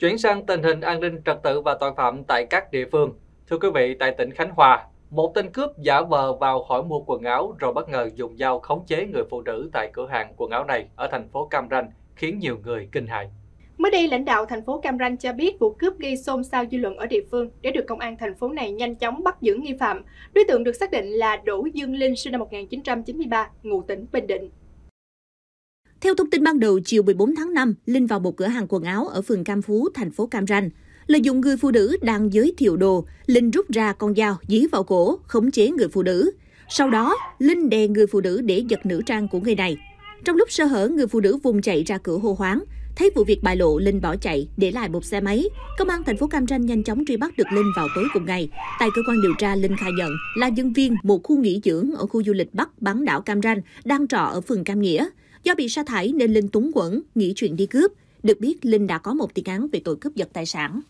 Chuyển sang tình hình an ninh trật tự và tội phạm tại các địa phương. Thưa quý vị, tại tỉnh Khánh Hòa, một tên cướp giả vờ vào hỏi mua quần áo rồi bất ngờ dùng dao khống chế người phụ nữ tại cửa hàng quần áo này ở thành phố Cam Ranh, khiến nhiều người kinh hãi. Mới đây, lãnh đạo thành phố Cam Ranh cho biết vụ cướp gây xôn xao dư luận ở địa phương để được công an thành phố này nhanh chóng bắt giữ nghi phạm. Đối tượng được xác định là Đỗ Dương Linh, sinh năm 1993, ngụ tỉnh Bình Định. Theo thông tin ban đầu, chiều 14 tháng 5, Linh vào một cửa hàng quần áo ở phường Cam Phú, thành phố Cam Ranh. Lợi dụng người phụ nữ đang giới thiệu đồ, Linh rút ra con dao dí vào cổ, khống chế người phụ nữ. Sau đó, Linh đè người phụ nữ để giật nữ trang của người này. Trong lúc sơ hở, người phụ nữ vùng chạy ra cửa hô hoáng. Thấy vụ việc bại lộ, Linh bỏ chạy, để lại một xe máy. Công an thành phố Cam Ranh nhanh chóng truy bắt được Linh vào tối cùng ngày. Tại cơ quan điều tra, Linh khai nhận là nhân viên một khu nghỉ dưỡng ở khu du lịch Bắc bán đảo Cam Ranh, đang trọ ở phường Cam Nghĩa. Do bị sa thải nên Linh túng quẩn, nghĩ chuyện đi cướp. Được biết, Linh đã có một tiền án về tội cướp giật tài sản.